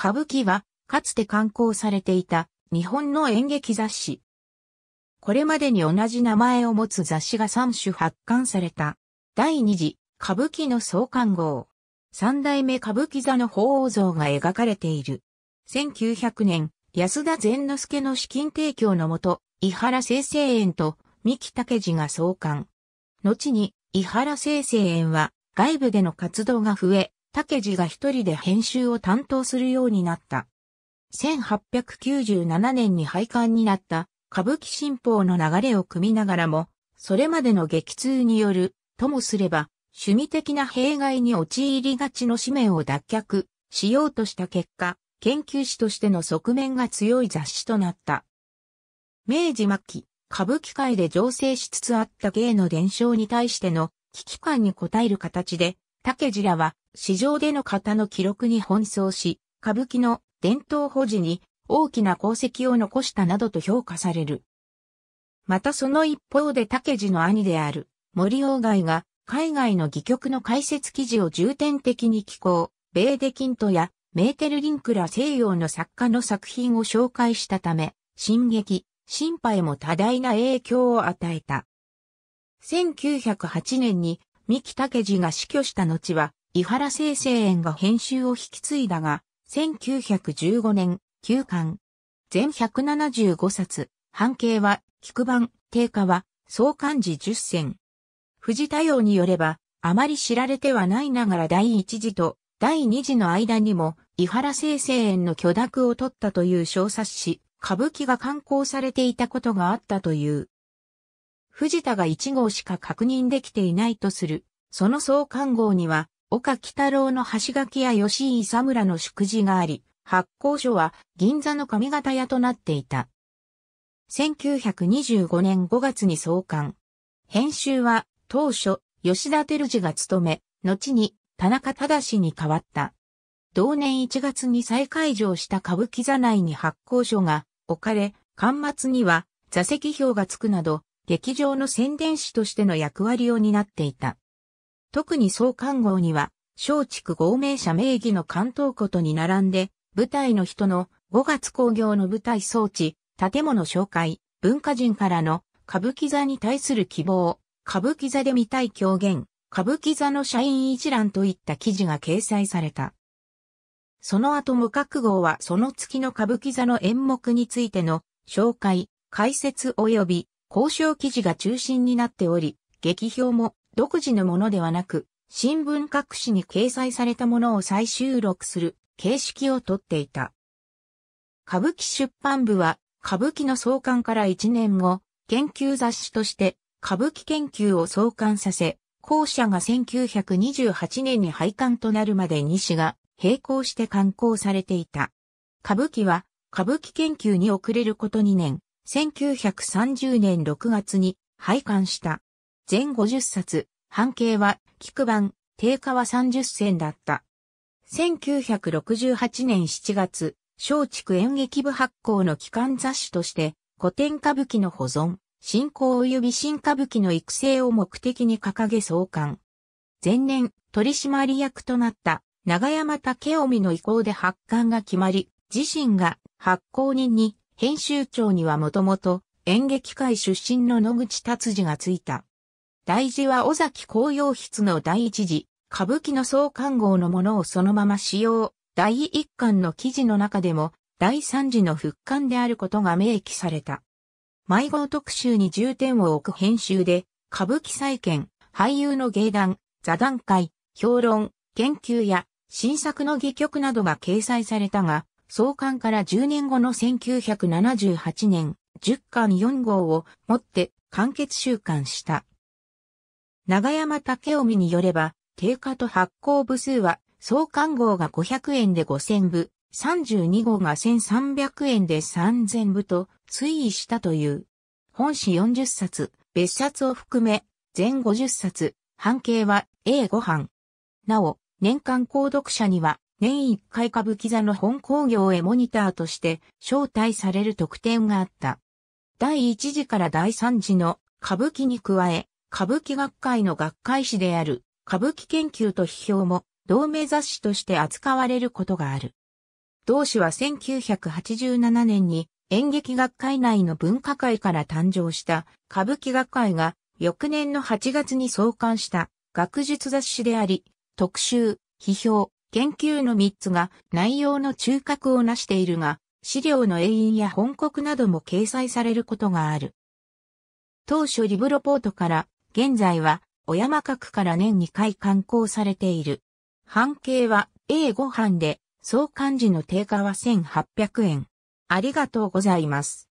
歌舞伎は、かつて刊行されていた日本の演劇雑誌。これまでに同じ名前を持つ雑誌が3種発刊された。第2次、歌舞伎の創刊号。三代目歌舞伎座の鳳凰像が描かれている。1900年、安田善之助の資金提供のもと、伊原生成園と三木武次が創刊。後に、伊原生成園は外部での活動が増え、竹地が一人で編集を担当するようになった。1897年に廃刊になった歌舞伎新報の流れを組みながらも、それまでの激痛による、ともすれば、趣味的な弊害に陥りがちの使命を脱却しようとした結果、研究士としての側面が強い雑誌となった。明治末期、歌舞伎界で醸成しつつあった芸の伝承に対しての危機感に応える形で、竹次らは、市場での型の記録に奔走し、歌舞伎の伝統保持に大きな功績を残したなどと評価される。またその一方で竹次の兄である森鴎外が海外の戯曲の解説記事を重点的に寄稿、ベーデキントやメーテルリンクら西洋の作家の作品を紹介したため、進撃、心配も多大な影響を与えた。1908年に三木武次が死去した後は、井原生成園が編集を引き継いだが、1915年、休刊。全175冊、半径は、菊版、定価は、総漢字10選。藤田洋によれば、あまり知られてはないながら第一次と第二次の間にも、井原生成園の許諾を取ったという小冊子、歌舞伎が刊行されていたことがあったという。藤田が1号しか確認できていないとする。その創刊号には、岡北郎の橋垣や吉井佐村の祝辞があり、発行所は銀座の上方屋となっていた。1925年5月に創刊。編集は当初吉田照次が務め、後に田中正に変わった。同年1月に再開場した歌舞伎座内に発行所が置かれ、端末には座席表がつくなど劇場の宣伝士としての役割を担っていた。特に総監号には、松竹合名者名義の関東ことに並んで、舞台の人の5月工業の舞台装置、建物紹介、文化人からの歌舞伎座に対する希望、歌舞伎座で見たい狂言、歌舞伎座の社員一覧といった記事が掲載された。その後無覚号はその月の歌舞伎座の演目についての紹介、解説及び交渉記事が中心になっており、劇表も独自のものではなく、新聞各紙に掲載されたものを再収録する形式をとっていた。歌舞伎出版部は、歌舞伎の創刊から1年後、研究雑誌として歌舞伎研究を創刊させ、校舎が1928年に廃刊となるまで西が並行して刊行されていた。歌舞伎は歌舞伎研究に遅れること2年、1930年6月に廃刊した。全50冊、半径は、菊版、定価は30銭だった。1968年7月、松竹演劇部発行の機関雑誌として、古典歌舞伎の保存、進行及び新歌舞伎の育成を目的に掲げ創刊。前年、取締役となった長山武臣の意向で発刊が決まり、自身が発行人に編集長にはもともと演劇界出身の野口達治がついた。大事は尾崎紅葉室の第一次、歌舞伎の総刊号のものをそのまま使用、第一巻の記事の中でも、第三次の復刊であることが明記された。迷子特集に重点を置く編集で、歌舞伎再建、俳優の芸談、座談会、評論、研究や新作の戯曲などが掲載されたが、創刊から10年後の1978年、10巻4号を持って完結週刊した。長山武臣によれば、定価と発行部数は、創刊号が500円で5000部、32号が1300円で3000部と推移したという。本誌40冊、別冊を含め、全50冊、半径は A5 版。なお、年間購読者には年一回歌舞伎座の本工業へモニターとして招待される特典があった。第一次から第三次の歌舞伎に加え、歌舞伎学会の学会誌である歌舞伎研究と批評も同盟雑誌として扱われることがある。同誌は1987年に演劇学会内の文化会から誕生した歌舞伎学会が翌年の8月に創刊した学術雑誌であり、特集、批評、研究の3つが内容の中核を成しているが、資料の永遠や本国なども掲載されることがある。当初リブロポートから、現在は、小山角から年2回刊行されている。半径は A5 版で、総漢字の定価は1800円。ありがとうございます。